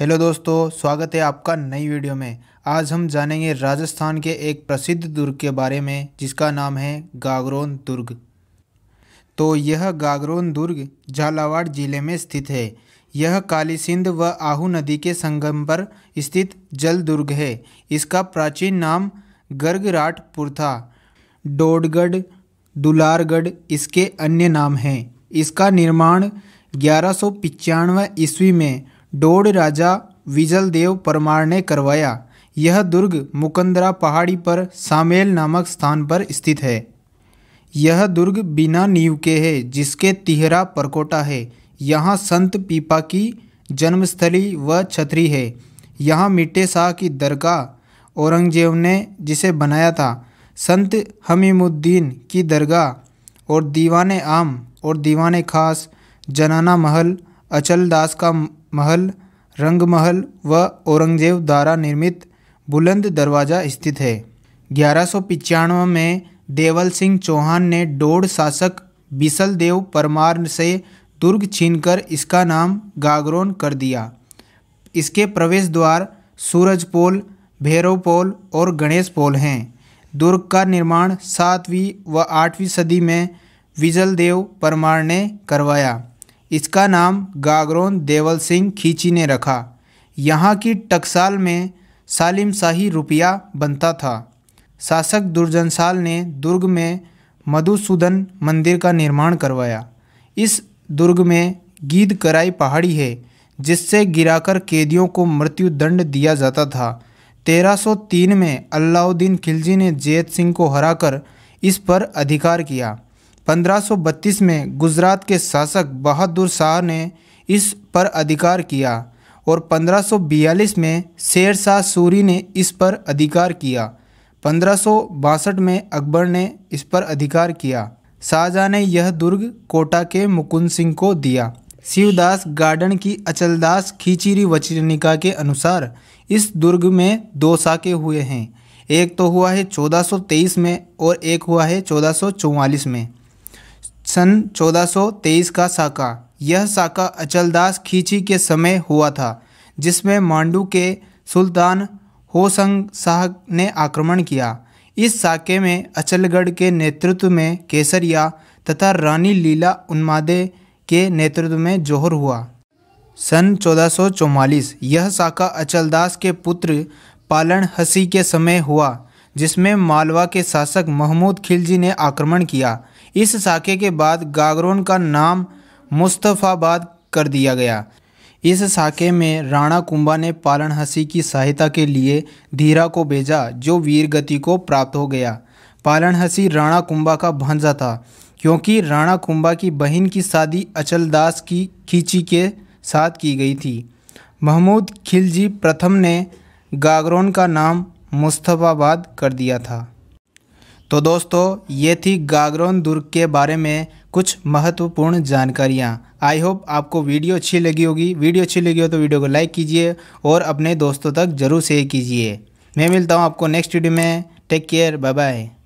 hello दोस्तों स्वागत है आपका नई वीडियो में आज हम जानेंगे राजस्थान के एक प्रसिद्ध दुर्ग के बारे में जिसका नाम है गागरोन दुर्ग तो यह गागरोन दुर्ग झालावाड़ जिले में स्थित है यह काली सिंध व आहू नदी के संगम पर स्थित जल दुर्ग है इसका प्राचीन नाम गर्गराटपुर था डोडगढ़ दुलारगढ़ इसके अन्य नाम हैं इसका निर्माण ग्यारह ईस्वी में डोड़ राजा विजलदेव परमार ने करवाया यह दुर्ग मुकंदरा पहाड़ी पर सामेल नामक स्थान पर स्थित है यह दुर्ग बिना नींव के है जिसके तिहरा परकोटा है यहाँ संत पीपा की जन्मस्थली व छतरी है यहाँ मिट्टे शाह की दरगाह औरंगजेब ने जिसे बनाया था संत हमीमुद्दीन की दरगाह और दीवान आम और दीवान खास जनाना महल अचल दास का महल रंग महल व औरंगजेब द्वारा निर्मित बुलंद दरवाज़ा स्थित है ग्यारह में देवल सिंह चौहान ने डोड शासक बिसल देव परमार से दुर्ग छीनकर इसका नाम गागरोन कर दिया इसके प्रवेश द्वार सूरज भैरव भैरवपोल और गणेश पोल हैं दुर्ग का निर्माण सातवीं व आठवीं सदी में देव परमार ने करवाया इसका नाम गागरोन देवल सिंह खींची ने रखा यहाँ की टकसाल में सालिम शाही रुपया बनता था शासक दुर्जनसाल ने दुर्ग में मधुसूदन मंदिर का निर्माण करवाया इस दुर्ग में गीद कराई पहाड़ी है जिससे गिराकर कैदियों को मृत्यु दंड दिया जाता था 1303 में अलाउद्दीन खिलजी ने जैत सिंह को हराकर इस पर अधिकार किया 1532 में गुजरात के शासक बहादुर शाह ने इस पर अधिकार किया और 1542 में शेर शाह सूरी ने इस पर अधिकार किया पंद्रह में अकबर ने इस पर अधिकार किया शाहजहाँ ने यह दुर्ग कोटा के मुकुंद सिंह को दिया शिवदास गार्डन की अचलदास खींचीरी वचनिका के अनुसार इस दुर्ग में दो साके हुए हैं एक तो हुआ है 1423 में और एक हुआ है 1444 में सन 1423 का साका यह साका अचलदास खींची के समय हुआ था जिसमें मांडू के सुल्तान होसंग शाह ने आक्रमण किया इस साके में अचलगढ़ के नेतृत्व में केसरिया तथा रानी लीला उन्मादे के नेतृत्व में जोहर हुआ सन 1444 यह साका अचलदास के पुत्र पालन हसी के समय हुआ जिसमें मालवा के शासक महमूद खिलजी ने आक्रमण किया इस साके के बाद गागरोन का नाम मुस्तफ़ाबाद कर दिया गया इस साके में राणा कुंभा ने पालन हसी की सहायता के लिए धीरा को भेजा जो वीर गति को प्राप्त हो गया पालन हसी राणा कुंभा का भांजा था क्योंकि राणा कुंभा की बहन की शादी अचलदास की खींची के साथ की गई थी महमूद खिलजी प्रथम ने गागरोन का नाम मुस्तफ़ाबाद कर दिया था तो दोस्तों ये थी गागरोन दुर्ग के बारे में कुछ महत्वपूर्ण जानकारियाँ आई होप आपको वीडियो अच्छी लगी होगी वीडियो अच्छी लगी हो तो वीडियो को लाइक कीजिए और अपने दोस्तों तक ज़रूर शेयर कीजिए मैं मिलता हूँ आपको नेक्स्ट वीडियो में टेक केयर बाय बाय